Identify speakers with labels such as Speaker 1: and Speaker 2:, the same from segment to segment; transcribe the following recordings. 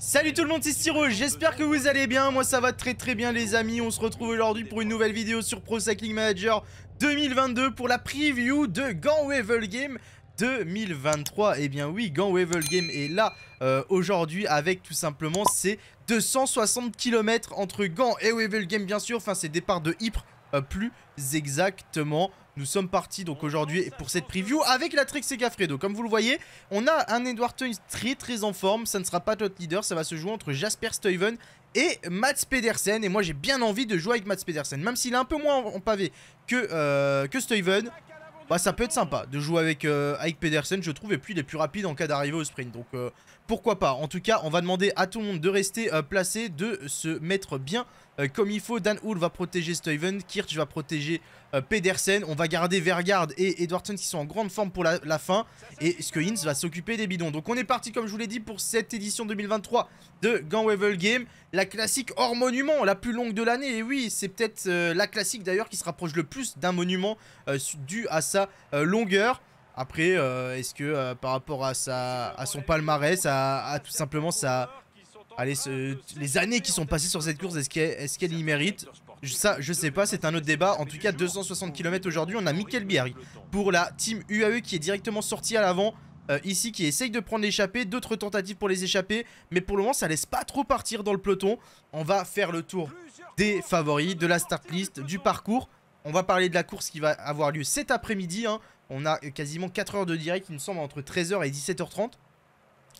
Speaker 1: Salut tout le monde, c'est Styro, j'espère que vous allez bien, moi ça va très très bien les amis, on se retrouve aujourd'hui pour une nouvelle vidéo sur Pro Cycling Manager 2022 pour la preview de Wevel Game 2023 Et eh bien oui, Wevel Game est là euh, aujourd'hui avec tout simplement ses 260 km entre Gant et Wevel Game bien sûr, enfin ses départs de Ypres euh, plus exactement nous sommes partis donc aujourd'hui pour cette preview avec la Trix Segafredo. Comme vous le voyez, on a un Edward Teun très très en forme. Ça ne sera pas notre leader, ça va se jouer entre Jasper Steuven et Mats Pedersen. Et moi j'ai bien envie de jouer avec Mats Pedersen, même s'il est un peu moins en pavé que, euh, Steuven. Bah ça peut être sympa de jouer euh, avec, Pedersen, je trouve, et puis il est plus rapide en cas d'arrivée au sprint. Donc euh, pourquoi pas. En tout cas, on va demander à tout le monde de rester placé, de se mettre bien euh, comme il faut. Dan Hull va protéger Stuyven, Kirch va protéger euh, Pedersen. On va garder Vergard et Edwardson qui sont en grande forme pour la, fin. Et Skoins va s'occuper des bidons. Donc on est parti, comme je vous l'ai dit, pour cette édition 2023 de Gunwevel Game. La classique hors monument, la plus longue de l'année. Et oui, c'est peut-être euh, la classique d'ailleurs qui se rapproche le plus d'un monument dû à sa longueur. Après, est-ce que par rapport à, à son palmarès, ça a tout simplement sa, Allez, les années qui sont passées sur cette course, est-ce qu'elle y mérite ça, je sais pas, c'est un autre débat. En tout cas, 260 km aujourd'hui, on a Michael Bierry pour la team UAE qui est directement sorti à l'avant. Euh, ici qui essaye de prendre l'échappée, d'autres tentatives pour les échapper, mais pour le moment ça laisse pas trop partir dans le peloton. On va faire le tour des favoris, de la start list, du parcours. On va parler de la course qui va avoir lieu cet après-midi. Hein. On a quasiment 4 heures de direct, il me semble, entre 13h et 17h30.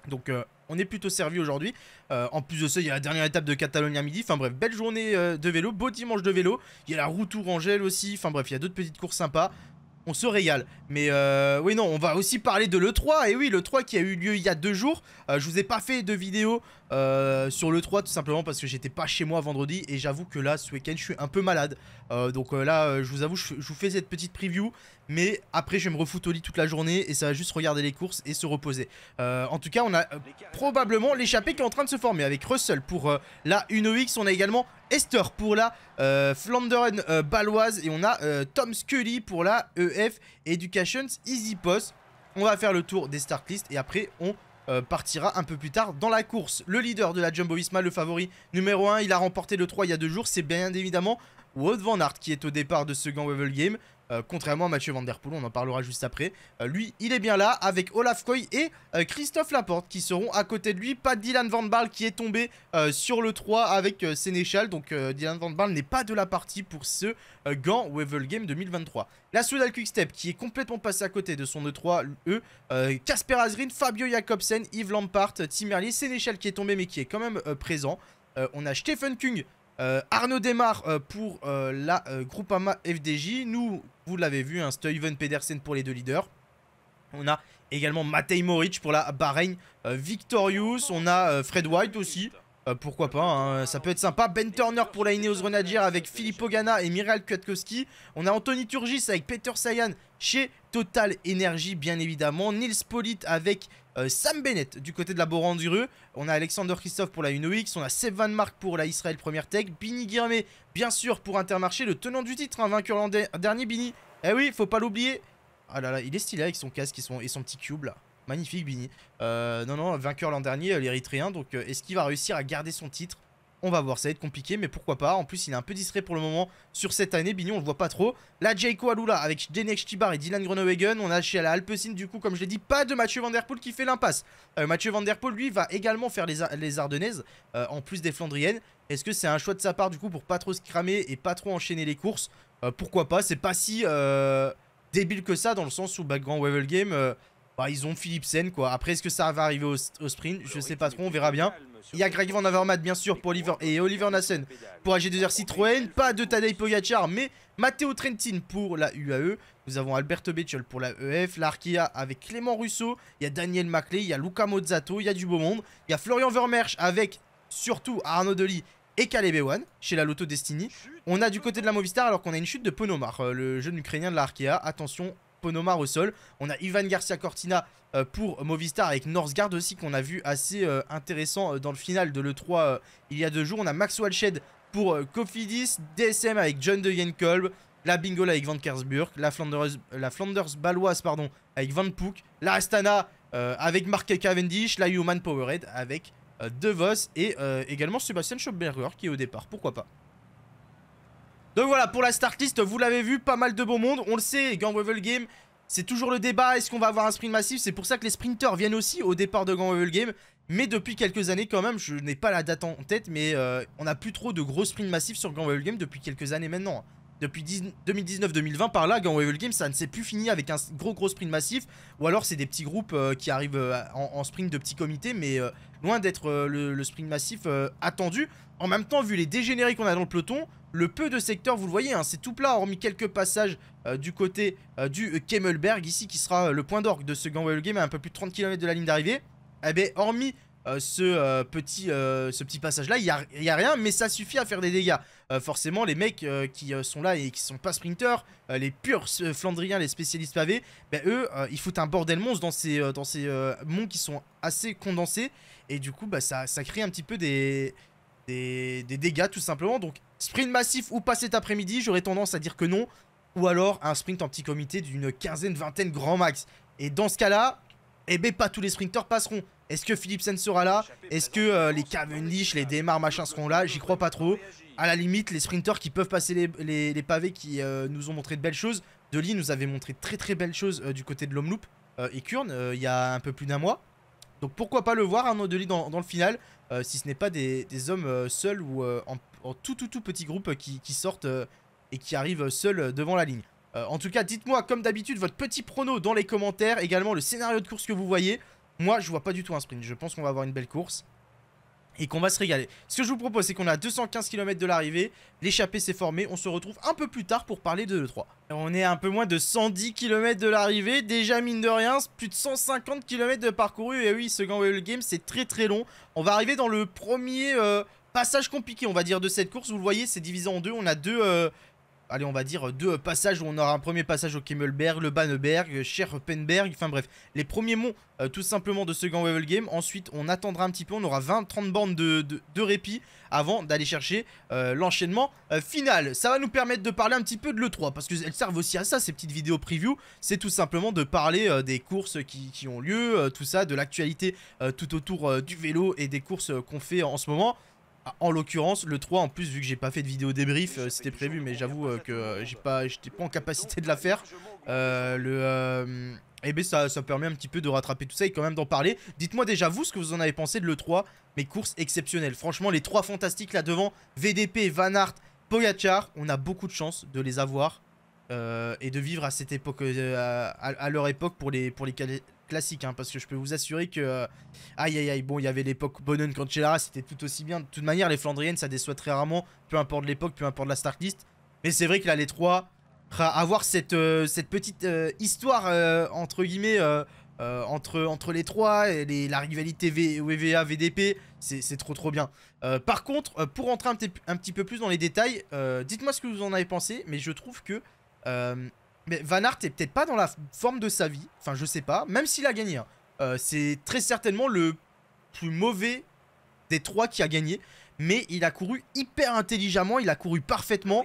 Speaker 1: Donc euh, on est plutôt servi aujourd'hui. Euh, en plus de ça, il y a la dernière étape de Catalogne à midi. Enfin bref, belle journée euh, de vélo, beau dimanche de vélo. Il y a la route Ourangel aussi. Enfin bref, il y a d'autres petites courses sympas. On se régale. Mais euh, oui, non, on va aussi parler de l'E3. Et oui, l'E3 qui a eu lieu il y a deux jours. je vous ai pas fait de vidéo sur l'E3 tout simplement parce que j'étais pas chez moi vendredi. Et j'avoue que là, ce week-end, je suis un peu malade. Euh, donc euh, là, euh, je vous avoue, je, vous fais cette petite preview. Mais après, je vais me refoutre au lit toute la journée et ça va juste regarder les courses et se reposer. en tout cas, on a probablement l'échappée qui est en train de se former avec Russell pour la X On a également Esther pour la Flanderen Baloise et on a Tom Scully pour la EF Educations Easy Post. On va faire le tour des start list et après, on partira un peu plus tard dans la course. Le leader de la Jumbo Visma, le favori numéro 1, il a remporté le 3 il y a deux jours, c'est bien évidemment Wout Van Aert qui est au départ de ce Gant Wevel Game. Euh, contrairement à Mathieu Van Der Poel, on en parlera juste après. Euh, lui, il est bien là avec Olaf Koy et euh, Christophe Laporte qui seront à côté de lui. Pas Dylan Van Baal qui est tombé sur le 3 avec Sénéchal. Donc Dylan Van Baal n'est pas de la partie pour ce Gant Wevel Game 2023. La Soudal Quickstep qui est complètement passé à côté de son E3, e Casper e, Azrin, Fabio Jacobsen, Yves Lampart, Tim Merlier, Sénéchal qui est tombé mais qui est quand même présent. on a Stephen Kung euh, Arnaud Demar euh, pour euh, la Groupama FDJ. Nous, vous l'avez vu, un hein, Stuyven Pedersen pour les deux leaders. On a également Matej Moric pour la Bahreïn Victorious. On a Fred White aussi. pourquoi pas, hein, ça peut être sympa. Ben Turner pour la Ineos Grenadier avec Philippe Ogana et Miral Kwiatkowski. On a Anthony Turgis avec Peter Sayan chez Total Energy, bien évidemment. Nils Polite avec euh, Sam Bennett du côté de la Borandureux. On a Alexander Christophe pour la X. On a Van Mark pour la Israël Première Tech. Bini Guirmé, bien sûr, pour Intermarché. Le tenant du titre, un l'an dernier, Bini. Eh oui, faut pas l'oublier. Ah là là, il est stylé avec son casque et son, et son petit cube là. Magnifique, Bini. Euh, non, non, vainqueur l'an dernier, euh, l'Érythréen. Donc, est-ce qu'il va réussir à garder son titre on va voir, ça va être compliqué, mais pourquoi pas. En plus, il est un peu distrait pour le moment sur cette année. Bignon, on le voit pas trop. La Jayko Alula avec Denek Stibar et Dylan Grenowegen. On a chez la Alpecin, du coup, comme je l'ai dit, pas de Mathieu Van Der Poel qui fait l'impasse. Euh, Mathieu Van Der Poel, lui, va également faire les, Ardennaises, euh, en plus des Flandriennes. Est-ce que c'est un choix de sa part, du coup, pour pas trop se cramer et pas trop enchaîner les courses euh, Pourquoi pas C'est pas si débile que ça, dans le sens où, background Grand Wevel Game bah, ils ont Philipsen, quoi. Après, est-ce que ça va arriver au, sprint Je sais pas trop, on verra bien. Il y a Greg Van Avermaet, bien sûr, pour Oliver et Oliver Nassen pour AG2R Citroën. Pas de Tadej Pogacar, mais Matteo Trentin pour la UAE. Nous avons Alberto Bettiol pour la EF, l'Arkea avec Clément Russo. Il y a Daniel Maclay, il y a Luca Mozzato, il y a du beau monde. Il y a Florian Vermersch avec surtout Arnaud Deli et Caleb Ewan chez la Lotto Destiny. On a du côté de la Movistar alors qu'on a une chute de Ponomar, euh, le jeune ukrainien de l'Arkea. Attention, Nomar au sol. On a Ivan Garcia Cortina euh, pour Movistar avec Northgard aussi qu'on a vu assez euh, intéressant euh, dans le final de l'E3 il y a deux jours. On a Max Walshed pour Cofidis, DSM avec John de Jenkolb, la Bingola avec Van Kersburg, la Flanders, la Flanders Baloise pardon, avec Van Pook, la Astana avec Mark Cavendish, la Human Powerhead avec De Vos et également Sebastian Schopberger qui est au départ, pourquoi pas. Donc voilà, pour la startlist, vous l'avez vu, pas mal de beau monde. On le sait, Wevel Game, c'est toujours le débat, est-ce qu'on va avoir un sprint massif C'est pour ça que les sprinters viennent aussi au départ de Wavel Game. Mais depuis quelques années quand même, je n'ai pas la date en tête, mais euh, on n'a plus trop de gros sprints massifs sur Wavel Game depuis quelques années maintenant. Depuis 2019-2020, par là, Wevel Game, ça ne s'est plus fini avec un gros gros sprint massif. Ou alors c'est des petits groupes euh, qui arrivent euh, en, sprint de petits comités, mais loin d'être le, sprint massif attendu. En même temps, vu les dégénérés qu'on a dans le peloton, le peu de secteur, vous le voyez, hein, c'est tout plat, hormis quelques passages euh, du côté euh, du euh, Kemmelberg, ici, qui sera le point d'orgue de ce Gamewell Game, à un peu plus de 30 km de la ligne d'arrivée. Eh bien, hormis ce, petit, ce petit passage-là, il n'y a, rien, mais ça suffit à faire des dégâts. forcément, les mecs qui sont là et qui ne sont pas sprinters, les purs flandriens, les spécialistes pavés, ben, eux, ils foutent un bordel monstre dans ces, monts qui sont assez condensés. Et du coup, bah, ça, crée un petit peu des, des dégâts, tout simplement. Donc, Sprint massif ou pas cet après-midi, j'aurais tendance à dire que non. Ou alors un sprint en petit comité d'une quinzaine, vingtaine grand max. Et dans ce cas-là, eh ben pas tous les sprinteurs passeront. Est-ce que Philipsen sera là Est-ce que euh, les Cavendish, les démarre machin seront là J'y crois pas trop. À la limite, les sprinteurs qui peuvent passer les, pavés qui euh, nous ont montré de belles choses. Deli nous avait montré très très belles choses euh, du côté de l'Homme et Kurn il y a un peu plus d'un mois. Donc pourquoi pas le voir, un de dans, dans le final, euh, si ce n'est pas des, hommes euh, seuls ou euh, en, tout tout tout petit groupe qui, sortent et qui arrivent seuls devant la ligne. en tout cas, dites-moi, comme d'habitude, votre petit prono dans les commentaires, également le scénario de course que vous voyez. Moi, je vois pas du tout un sprint. Je pense qu'on va avoir une belle course et qu'on va se régaler. Ce que je vous propose, c'est qu'on a 215 km de l'arrivée, l'échappée s'est formée, on se retrouve un peu plus tard pour parler de 2 e 3 On est à un peu moins de 110 km de l'arrivée, déjà mine de rien, plus de 150 km de parcouru, et oui, ce Wave Game, c'est très très long. On va arriver dans le premier... Euh, passage compliqué, on va dire, de cette course. Vous le voyez, c'est divisé en deux. On a deux, euh, allez, on va dire, euh, deux passages où on aura un premier passage au Kemmelberg, le Banneberg, euh, Scherpenberg, enfin bref, les premiers monts euh, tout simplement de ce Grand Level Game. Ensuite, on attendra un petit peu, on aura 20-30 bandes de, de, répit avant d'aller chercher l'enchaînement final. Ça va nous permettre de parler un petit peu de l'E3 parce qu'elles servent aussi à ça, ces petites vidéos preview. C'est tout simplement de parler des courses qui, qui ont lieu, tout ça, de l'actualité tout autour du vélo et des courses qu'on fait en ce moment. Ah, en l'occurrence, le 3, en plus, vu que j'ai pas fait de vidéo débrief, euh, c'était prévu, mais j'avoue euh, que euh, j'ai pas, j'étais pas en capacité de la faire. le... Eh bien, ça, ça permet un petit peu de rattraper tout ça et quand même d'en parler. Dites-moi déjà, vous, ce que vous en avez pensé de l'E3. Mes courses exceptionnelles. Franchement, les 3 fantastiques là devant, VDP, Van Art, Pogacar, on a beaucoup de chance de les avoir et de vivre à cette époque, à, leur époque pour les, pour les, classique, hein, parce que je peux vous assurer que. Euh, aïe aïe aïe, bon, il y avait l'époque Bonnen Cancellara, c'était tout aussi bien. De toute manière, les Flandriennes, ça déçoit très rarement, peu importe l'époque, peu importe la Starlist, Mais c'est vrai que là, les trois, avoir cette, euh, cette petite euh, histoire, entre guillemets, entre, entre les trois, et les, la rivalité vva vdp c'est trop trop bien. par contre, pour rentrer un, petit peu plus dans les détails, dites-moi ce que vous en avez pensé, mais je trouve que. Mais Van Hart est peut-être pas dans la forme de sa vie. Enfin, je sais pas. Même s'il a gagné. Hein. Euh, c'est très certainement le plus mauvais des trois qui a gagné. Mais il a couru hyper intelligemment, il a couru parfaitement.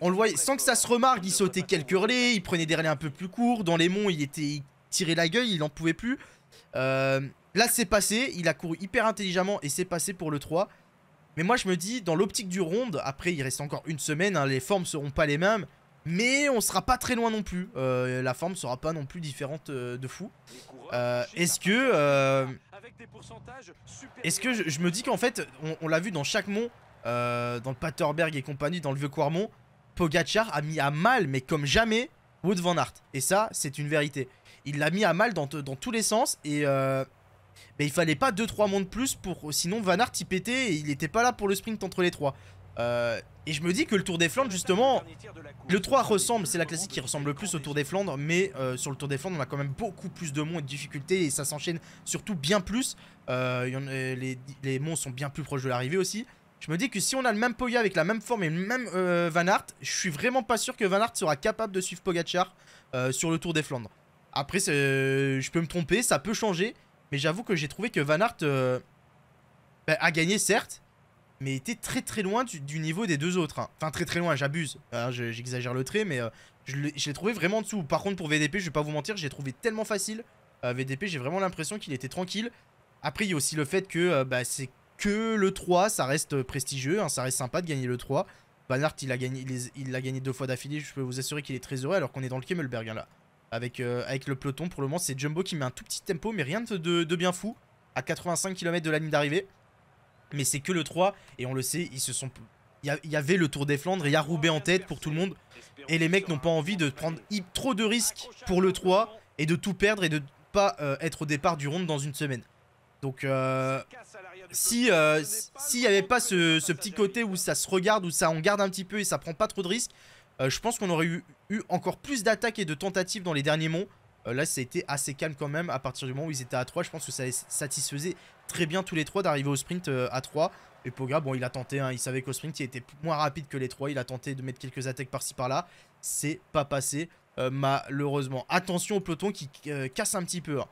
Speaker 1: On le voyait, sans que ça se remarque, il sautait quelques relais, il prenait des relais un peu plus courts. Dans les monts, il était tiré tirait la gueule, il n'en pouvait plus. Euh, là, c'est passé, il a couru hyper intelligemment et c'est passé pour le 3. Mais moi, je me dis, dans l'optique du ronde, après, il reste encore une semaine, hein, les formes seront pas les mêmes. Mais on sera pas très loin non plus. Euh, la forme sera pas non plus différente euh, de fou. Euh, est-ce que... Est-ce que je, me dis qu'en fait, on, l'a vu dans chaque mont, dans le Paterberg et compagnie, dans le vieux Quarmont, Pogachar a mis à mal, mais comme jamais, Wood Van Aert. Et ça, c'est une vérité. Il l'a mis à mal dans, tous les sens et... Mais il fallait pas 2-3 de plus pour sinon Van Aert il pétait et il n'était pas là pour le sprint entre les trois. Euh, et je me dis que le Tour des Flandres, justement, le 3 ressemble, c'est la classique qui ressemble le plus au Tour des Flandres, mais euh, sur le Tour des Flandres, on a quand même beaucoup plus de monts et de difficultés, et ça s'enchaîne surtout bien plus. Euh, les, monts sont bien plus proches de l'arrivée aussi. Je me dis que si on a le même Poya avec la même forme et le même Van Art, je suis vraiment pas sûr que Van Art sera capable de suivre Pogachar sur le Tour des Flandres. Après, je peux me tromper, ça peut changer, mais j'avoue que j'ai trouvé que Van Art ben, a gagné, certes, mais était très très loin du, niveau des deux autres. Hein. Enfin, très très loin, j'abuse. Hein, j'exagère le trait, mais euh, je l'ai trouvé vraiment en dessous. Par contre, pour VDP, je vais pas vous mentir, j'ai trouvé tellement facile. Euh, VDP, j'ai vraiment l'impression qu'il était tranquille. Après, il y a aussi le fait que euh, bah, c'est que le 3, ça reste prestigieux, hein, ça reste sympa de gagner le 3. Banhart, il a gagné, il, a gagné deux fois d'affilée, je peux vous assurer qu'il est très heureux, alors qu'on est dans le Kemmelberg, là. Avec, avec le peloton, pour le moment, c'est Jumbo qui met un tout petit tempo, mais rien de, de bien fou, à 85 km de la ligne d'arrivée. Mais c'est que le 3, et on le sait, ils se sont... Il y, avait le Tour des Flandres, il y a Roubaix en tête pour tout le monde, et les mecs n'ont pas envie de prendre trop de risques pour le 3, et de tout perdre, et de pas euh, être au départ du round dans une semaine. Donc, euh, si euh, s'il n'y avait pas ce, petit côté où ça se regarde, où ça en garde un petit peu et ça prend pas trop de risques, je pense qu'on aurait eu, eu, encore plus d'attaques et de tentatives dans les derniers monts. Euh, là, ça a été assez calme quand même. À partir du moment où ils étaient à 3, je pense que ça satisfaisait très bien tous les trois d'arriver au sprint euh, à 3. Et Pogra, bon, il a tenté. Hein, il savait qu'au sprint, il était moins rapide que les trois. Il a tenté de mettre quelques attaques par-ci par-là. C'est pas passé, euh, malheureusement. Attention au peloton qui casse un petit peu. Hein.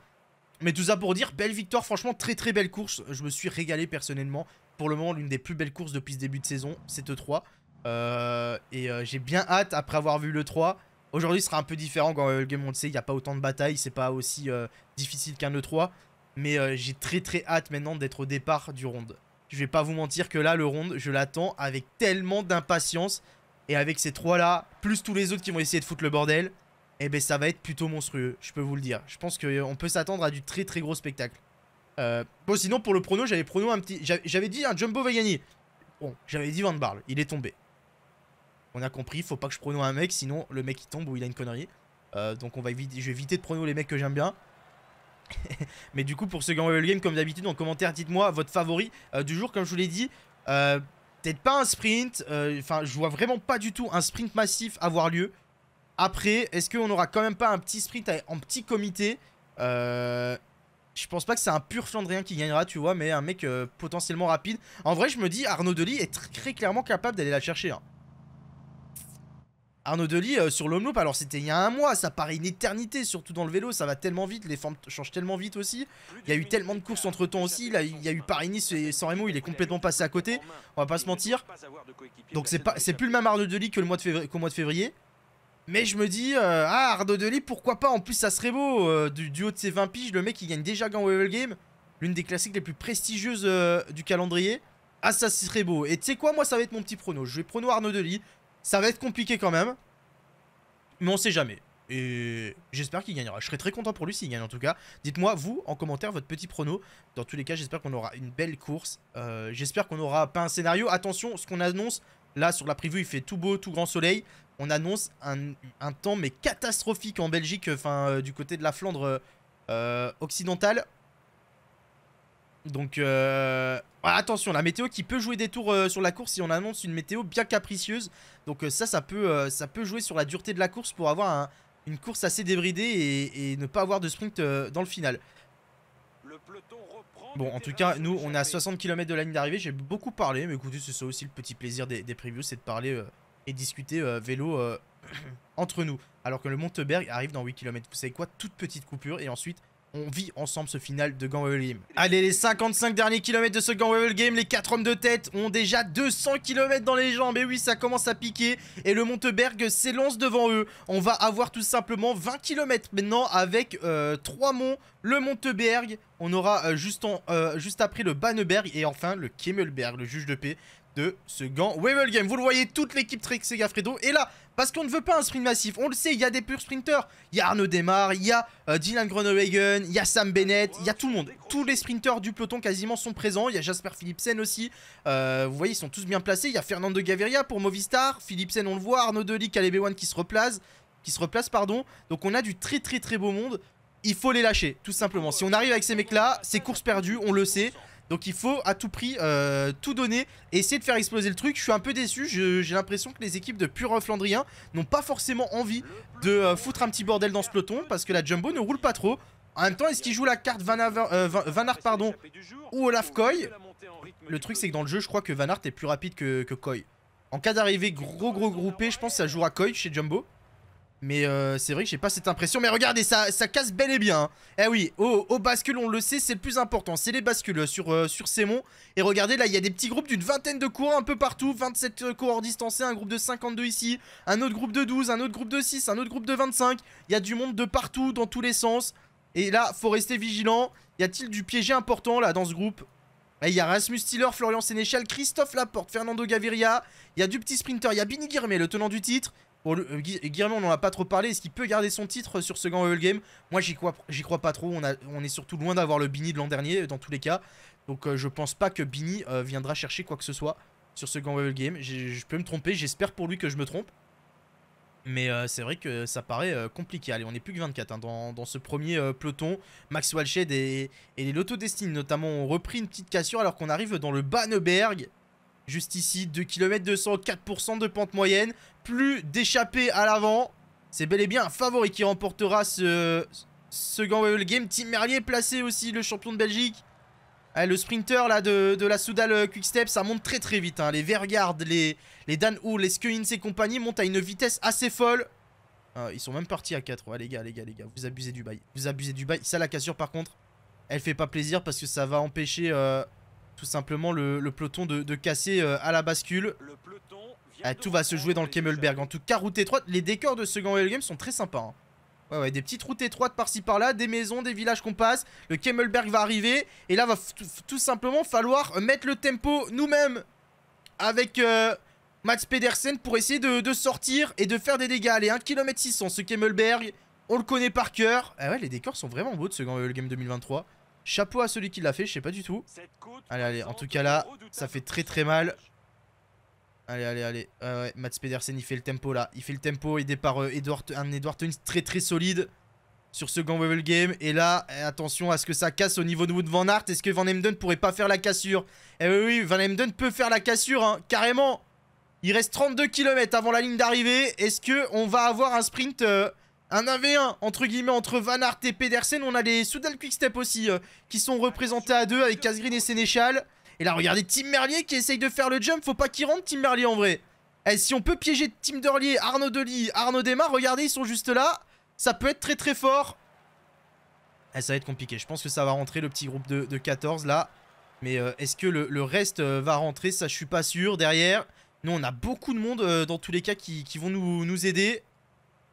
Speaker 1: Mais tout ça pour dire, belle victoire, franchement, très très belle course. Je me suis régalé personnellement. Pour le moment, l'une des plus belles courses depuis ce début de saison, c'est E3. et j'ai bien hâte, après avoir vu le 3, e Aujourd'hui, sera un peu différent quand euh, le game on le sait, il n'y a pas autant de batailles, c'est pas aussi euh, difficile qu'un E3. Mais euh, j'ai très très hâte maintenant d'être au départ du round. Je vais pas vous mentir que là, le round, je l'attends avec tellement d'impatience. Et avec ces trois-là, plus tous les autres qui vont essayer de foutre le bordel, eh ben ça va être plutôt monstrueux, je peux vous le dire. Je pense qu'on peut s'attendre à du très très gros spectacle. bon, sinon, pour le prono, j'avais prono un petit... J'avais dit un Jumbo va gagner. Bon, j'avais dit Van Barle, il est tombé. On a compris, faut pas que je prono un mec, sinon le mec il tombe ou il a une connerie. Euh, donc on va éviter, je vais éviter de prono les mecs que j'aime bien. Mais du coup, pour ce Game Game, comme d'habitude, en commentaire, dites-moi votre favori euh, du jour, comme je vous l'ai dit. Euh, peut-être pas un sprint, enfin, je vois vraiment pas du tout un sprint massif avoir lieu. Après, est-ce qu'on aura quand même pas un petit sprint en petit comité je pense pas que c'est un pur Flandrien qui gagnera, tu vois, mais un mec potentiellement rapide. En vrai, je me dis, Arnaud Delis est très clairement capable d'aller la chercher. Hein. Arnaud Delis euh, sur l'homme alors c'était il y a un mois, ça paraît une éternité, surtout dans le vélo, ça va tellement vite, les formes changent tellement vite aussi. Il y a eu tellement de courses entre temps aussi, là, il y a eu Paris-Nice et San Remo, il est complètement passé à côté, on va pas se mentir. Donc c'est plus le même Arnaud Delis que le mois de février, qu'au mois de février. Mais je me dis, euh, ah Arnaud Delis, pourquoi pas, en plus ça serait beau, euh, du, duo haut de ses 20 piges, le mec qui gagne déjà Grand Level Game, l'une des classiques les plus prestigieuses du calendrier. Ah ça serait beau, et tu sais quoi, moi ça va être mon petit prono, je vais prono Arnaud Delis, ça va être compliqué quand même. Mais on sait jamais. Et j'espère qu'il gagnera. Je serais très content pour lui s'il gagne en tout cas. Dites-moi, vous, en commentaire, votre petit prono. Dans tous les cas, j'espère qu'on aura une belle course. Euh, j'espère qu'on aura pas un scénario. Attention, ce qu'on annonce, là sur la preview, il fait tout beau, tout grand soleil. On annonce un, temps mais catastrophique en Belgique, enfin euh, du côté de la Flandre euh, occidentale. Donc, euh, attention, la météo qui peut jouer des tours euh, sur la course si on annonce une météo bien capricieuse. Donc euh, ça, ça peut, ça peut jouer sur la dureté de la course pour avoir une course assez débridée et, ne pas avoir de sprint dans le final. bon, en tout cas, nous, on est à 60 km de la ligne d'arrivée. J'ai beaucoup parlé, mais écoutez, ce ça aussi le petit plaisir des, des previews, c'est de parler et discuter vélo entre nous. Alors que le Monteberg arrive dans 8 km. Vous savez quoi Toute petite coupure et ensuite on vit ensemble ce final de Grand Game. Allez, les 55 derniers kilomètres de ce Grand Game, les 4 hommes de tête ont déjà 200 kilomètres dans les jambes. Et oui, ça commence à piquer et le Monteberg s'élance devant eux. On va avoir tout simplement 20 kilomètres maintenant avec 3 euh, monts, le Monteberg, on aura euh, juste, euh, juste après le Banneberg et enfin le Kemmelberg, le juge de paix de ce gant Wavel Game. Vous le voyez, toute l'équipe Sega Fredo Et là parce qu'on ne veut pas un sprint massif. On le sait, il y a des purs sprinteurs Il y a Arnaud Demar, il y a euh, Dylan Groenewegen, il y a Sam Bennett, il y a tout le monde. Tous les sprinteurs du peloton quasiment sont présents. Il y a Jasper Philipsen aussi. Euh, vous voyez, ils sont tous bien placés. Il y a Fernando Gaviria pour Movistar. Philipsen, on le voit. Arnaud les Caleb Ewan qui se replace. Qui se replace, pardon. Donc on a du très très très beau monde. Il faut les lâcher, tout simplement. Si on arrive avec ces mecs-là, c'est course perdue, on le sait. Donc il faut à tout prix euh, tout donner essayer de faire exploser le truc. Je suis un peu déçu, j'ai l'impression que les équipes de pur Flandrien n'ont pas forcément envie de euh, foutre un petit bordel dans ce peloton parce que la Jumbo ne roule pas trop. En même temps, est-ce qu'il joue la carte Van, euh, pardon, ou Olaf Coy Le truc c'est que dans le jeu, je crois que Van est plus rapide que, que En cas d'arrivée gros gros groupé, je pense que ça jouera Coy chez Jumbo. Mais euh, c'est vrai que j'ai pas cette impression. Mais regardez, ça, ça casse bel et bien. Hein. Eh oui, au, bascule, on le sait, c'est le plus important. C'est les bascules sur, euh, sur ces monts. Et regardez, là, il y a des petits groupes d'une vingtaine de coureurs un peu partout. 27 euh, coureurs distancés, un groupe de 52 ici, un autre groupe de 12, un autre groupe de 6, un autre groupe de 25. Il y a du monde de partout, dans tous les sens. Et là, faut rester vigilant. Y a-t-il du piégé important, là, dans ce groupe eh, il y a Rasmus Stiller, Florian Sénéchal, Christophe Laporte, Fernando Gaviria. Il y a du petit sprinter, il y a Bini Guirmé, le tenant du titre. Bon, euh, on n'en a pas trop parlé. Est-ce qu'il peut garder son titre euh, sur ce Grand Game Moi, j'y crois, pas trop. On, est surtout loin d'avoir le Bini de l'an dernier, euh, dans tous les cas. Donc, je pense pas que Bini viendra chercher quoi que ce soit sur ce Grand Game. Je peux me tromper. J'espère pour lui que je me trompe. Mais euh, c'est vrai que ça paraît euh, compliqué. Allez, on n'est plus que 24 hein, dans, ce premier euh, peloton. Max Walshed et, et, les Lotto notamment ont repris une petite cassure alors qu'on arrive dans le Banneberg. Juste ici, 2 km 200, de pente moyenne. Plus d'échappée à l'avant. C'est bel et bien un favori qui remportera ce, second ce Game Team Merlier placé aussi, le champion de Belgique. Eh, le sprinter là de, la Soudal euh, Quickstep, ça monte très très vite. Hein. Les Vergard, les, les Dan Hull, les Skeins et compagnie montent à une vitesse assez folle. Ah, ils sont même partis à 4. les gars, les gars, les gars, vous abusez du bail. Vous abusez du bail. Ça, la cassure, par contre, elle fait pas plaisir parce que ça va empêcher euh, tout simplement le, peloton de, casser euh, à la bascule. Eh, tout va se jouer dans le Kemmelberg. En tout cas, route étroite. Les décors de ce Grand Game sont très sympas. Hein. Ouais, ouais, des petites routes étroites par-ci par-là, des maisons, des villages qu'on passe. Le Kemmelberg va arriver. Et là, va tout simplement falloir mettre le tempo nous-mêmes avec euh, Mats Pedersen pour essayer de, sortir et de faire des dégâts. Allez, 1 km 600, ce Kemmelberg. On le connaît par cœur. Ah ouais, les décors sont vraiment beaux de ce euh, Game 2023. Chapeau à celui qui l'a fait, je sais pas du tout. Allez, allez, en tout cas là, ça fait très très mal. Allez, allez, allez. ouais, Mats Pedersen, il fait le tempo là. Il fait le tempo, il par euh, Edward, un Edward très très solide sur ce wevel Game. Et là, eh, attention à ce que ça casse au niveau de Van Aert. Est-ce que Van Emden pourrait pas faire la cassure Eh oui, Van Emden peut faire la cassure, hein. carrément. Il reste 32 km avant la ligne d'arrivée. Est-ce que on va avoir un sprint, euh, un 1v1, entre guillemets, entre Van Aert et Pedersen On a les Soudal Quick Step aussi, euh, qui sont représentés à deux avec Casgrain et Sénéchal. Et là, regardez Tim Merlier qui essaye de faire le jump. Faut pas qu'il rentre, Tim Merlier, en vrai. Eh, si on peut piéger Tim Derlier, Arnaud Delis, Arnaud Dema, regardez, ils sont juste là. Ça peut être très très fort. Eh, ça va être compliqué. Je pense que ça va rentrer le petit groupe de, 14 là. Mais euh, est-ce que le, reste euh, va rentrer Ça, je suis pas sûr. Derrière, nous, on a beaucoup de monde euh, dans tous les cas qui, vont nous, aider.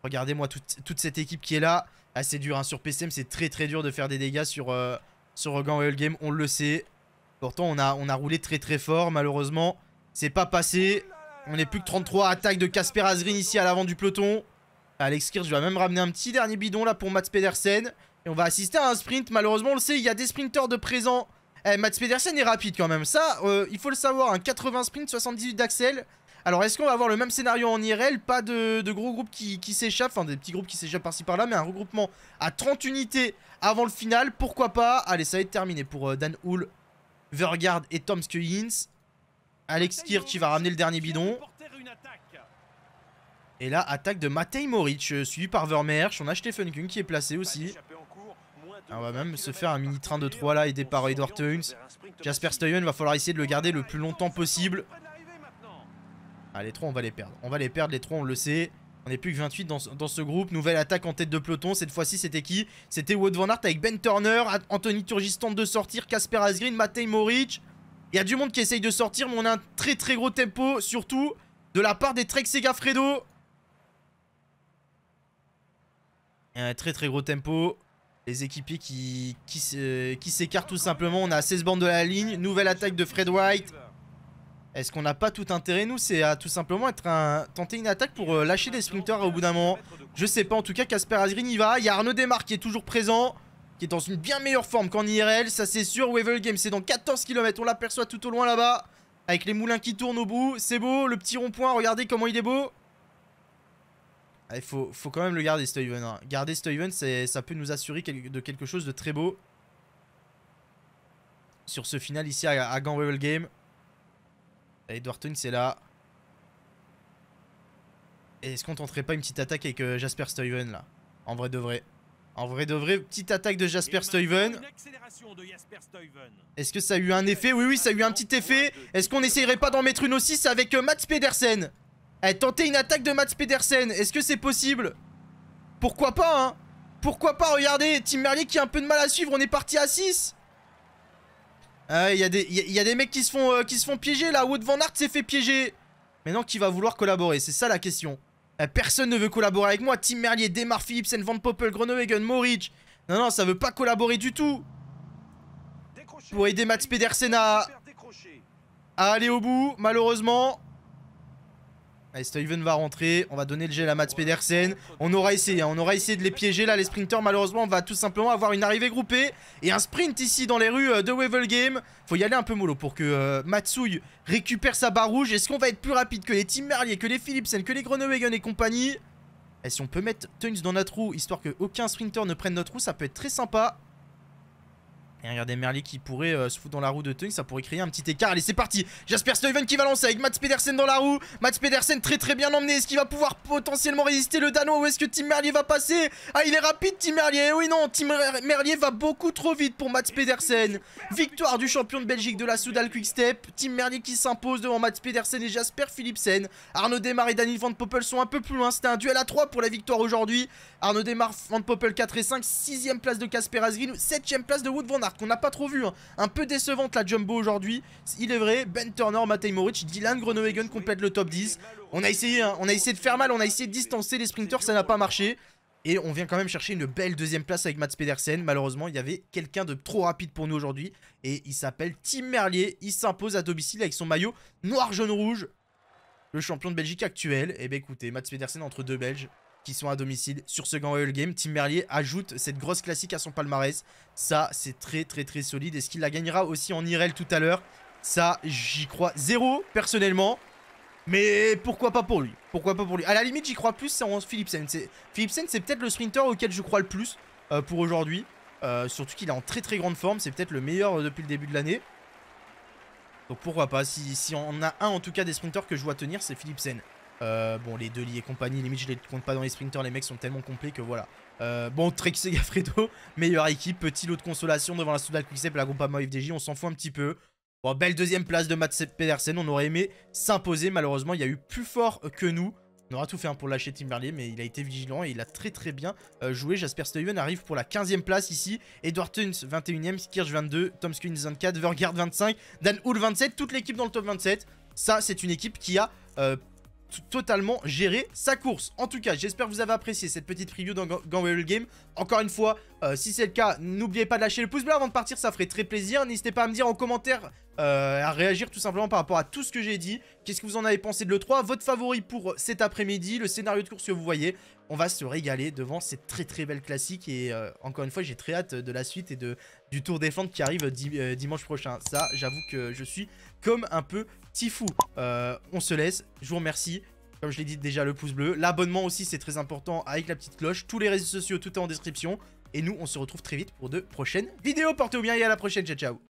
Speaker 1: Regardez-moi toute, cette équipe qui est là. Assez ah, dur. Hein. Sur PCM, c'est très très dur de faire des dégâts sur, sur Game. On le sait. Pourtant, on a, on a roulé très très fort. Malheureusement, c'est pas passé. On n'est plus que 33. Attaque de Casper Azrin ici à l'avant du peloton. Alex lui va même ramener un petit dernier bidon là pour Mats Pedersen. Et on va assister à un sprint. Malheureusement, on le sait, il y a des sprinteurs de présent. Eh, Mats Pedersen est rapide quand même. Ça, euh, il faut le savoir. Un 80 sprint, 78 d'Axel. Alors, est-ce qu'on va avoir le même scénario en IRL Pas de, gros groupes qui, s'échappent. Enfin, des petits groupes qui s'échappent par-ci par-là. Mais un regroupement à 30 unités avant le final. Pourquoi pas Allez, ça va être terminé pour euh, Dan Hull. Vergard et Tom skuins Alex Kirch qui va ramener le dernier bidon. Et là, attaque de Matej Moric, euh, suivi par Vermeersch. On a Stephen qui est placé aussi. Ah, on va même se faire un mini train de 3 là, aidé par Edward Tunes. Jasper Stuyven va falloir essayer de le garder le plus longtemps possible. Ah, les trois, on va les perdre. On va les perdre, les trois, on le sait. On n'est plus que 28 dans ce, dans, ce groupe. Nouvelle attaque en tête de peloton. Cette fois-ci, c'était qui C'était Wood Van Hart avec Ben Turner, Anthony Turgis tente de sortir, Casper Asgreen, Matej Moric. Il y a du monde qui essaye de sortir, mais on a un très très gros tempo, surtout de la part des Trek Segafredo. Un très très gros tempo. Les équipiers qui, qui s'écartent tout simplement. On a 16 bandes de la ligne. Nouvelle attaque de Fred White. Est-ce qu'on n'a pas tout intérêt, nous C'est à tout simplement être tenter une attaque pour euh, lâcher des sprinters au bout d'un moment. Je sais pas, en tout cas, Casper Asgreen y va. Il y a Arnaud Desmarques qui est toujours présent, qui est dans une bien meilleure forme qu'en IRL. Ça, c'est sûr. Wevel Game, c'est dans 14 km. On l'aperçoit tout au loin là-bas, avec les moulins qui tournent au bout. C'est beau, le petit rond-point. Regardez comment il est beau. Ah, il faut, faut, quand même le garder, Steven. Hein. Garder Steven, ça peut nous assurer de quelque chose de très beau. Sur ce final ici à, à Gant Game. Edward c'est là. Est-ce qu'on tenterait pas une petite attaque avec euh, Jasper Stuyven là En vrai de vrai. En vrai de vrai, petite attaque de Jasper Stuyven. Est-ce que ça a eu un effet Oui, oui, ça a eu un petit effet. Est-ce qu'on essayerait pas d'en mettre une aussi avec Matt euh, Mats Pedersen eh, tentez tenter une attaque de Mats Pedersen. Est-ce que c'est possible Pourquoi pas, hein Pourquoi pas, regardez, Tim Merlier qui a un peu de mal à suivre, on est parti à 6 ah il a y, il y, a, des mecs qui se font, euh, qui se font piéger là. Wood Van Hart s'est fait piéger. Maintenant, qui va vouloir collaborer C'est ça la question. Euh, personne ne veut collaborer avec moi. Tim Merlier, Demar Philipsen, Van Poppel, Grenoegen, Moritz Non, non, ça veut pas collaborer du tout. Pour aider Mats Pedersen à aller au bout, malheureusement. Allez, Steven va rentrer. On va donner le gel à Mats Pedersen. On aura essayé. Hein, on aura essayé de les piéger là, les sprinters. Malheureusement, on va tout simplement avoir une arrivée groupée et un sprint ici dans les rues euh, de Wevel Game. Faut y aller un peu mollo pour que euh, Matsouille récupère sa barre rouge. Est-ce qu'on va être plus rapide que les Team Merlier, que les Philipsen, que les Groenewegen et compagnie Et eh, si on peut mettre Tunes dans notre roue, histoire que aucun sprinter ne prenne notre roue, ça peut être très sympa. Et regardez Merlier qui pourrait euh, se foutre dans la roue de Tung, ça pourrait créer un petit écart. Allez, c'est parti Jasper Stuyven qui va lancer avec Mats Pedersen dans la roue. Mats Pedersen très très bien emmené. Est-ce qu'il va pouvoir potentiellement résister le Danois ou est-ce que Tim Merlier va passer Ah, il est rapide Tim Merlier. Eh oui, non, Tim Merlier va beaucoup trop vite pour Mats Pedersen. Victoire du champion de Belgique de la Soudal Quick Step. Tim Merlier qui s'impose devant Mats Pedersen et Jasper Philipsen. Arnaud Demar et Daniel Van Poppel sont un peu plus loin. C'était un duel à 3 pour la victoire aujourd'hui. Arnaud Demar, Van Poppel 4 et 5, 6 place de Casper Asgreen, 7 place de Wood Van qu'on n'a pas trop vu hein. Un peu décevante la jumbo aujourd'hui. Il est vrai, Ben Turner, Matej Moric, Dylan Groenewegen complète le top 10. On a essayé, hein. on a essayé de faire mal, on a essayé de distancer les sprinters, ça n'a pas marché. Et on vient quand même chercher une belle deuxième place avec Mats Pedersen. Malheureusement, il y avait quelqu'un de trop rapide pour nous aujourd'hui. Et il s'appelle Tim Merlier. Il s'impose à domicile avec son maillot noir-jaune-rouge. Le champion de Belgique actuel. Et eh ben écoutez, Mats Pedersen entre deux Belges qui sont à domicile sur ce Grand Royal Game. Tim Merlier ajoute cette grosse classique à son palmarès. Ça, c'est très très très solide. Est-ce qu'il la gagnera aussi en IRL tout à l'heure Ça, j'y crois zéro personnellement. Mais pourquoi pas pour lui Pourquoi pas pour lui À la limite, j'y crois plus, c'est en Philipsen. Philipsen, c'est peut-être le sprinter auquel je crois le plus euh, pour aujourd'hui. Euh, surtout qu'il est en très très grande forme. C'est peut-être le meilleur euh, depuis le début de l'année. Donc pourquoi pas si, si on a un en tout cas des sprinters que je vois tenir, c'est Philipsen. Euh, bon, les deux et compagnie, limite, je les compte pas dans les sprinters. Les mecs sont tellement complets que voilà. Euh, bon, Trek Gaffredo, meilleure équipe. Petit lot de consolation devant la Soudal Quickstep la Groupama FDJ. On s'en fout un petit peu. Bon, belle deuxième place de Matt Pedersen. On aurait aimé s'imposer. Malheureusement, il y a eu plus fort que nous. On aura tout fait hein, pour lâcher Timberley, mais il a été vigilant et il a très très bien euh, joué. Jasper Stuyven arrive pour la 15e place ici. Edward Tunes 21e. Skirch 22. Tom Skins, 24. Vergard, 25. Dan Hull, 27. Toute l'équipe dans le top 27. Ça, c'est une équipe qui a totalement gérer sa course. En tout cas, j'espère que vous avez apprécié cette petite preview dans Gunwell Game. Encore une fois, euh, si c'est le cas, n'oubliez pas de lâcher le pouce bleu avant de partir, ça ferait très plaisir. N'hésitez pas à me dire en commentaire euh, à réagir tout simplement par rapport à tout ce que j'ai dit. Qu'est-ce que vous en avez pensé de l'E3 Votre favori pour cet après-midi, le scénario de course que vous voyez. On va se régaler devant cette très très belle classique et euh, encore une fois j'ai très hâte de la suite et de, du Tour des qui arrive euh, dimanche prochain. Ça j'avoue que je suis comme un peu tifou. on se laisse, je vous remercie. Comme je l'ai dit déjà, le pouce bleu. L'abonnement aussi, c'est très important avec la petite cloche. Tous les réseaux sociaux, tout est en description. Et nous, on se retrouve très vite pour de prochaines vidéos. Portez-vous bien et à la prochaine. Ciao, ciao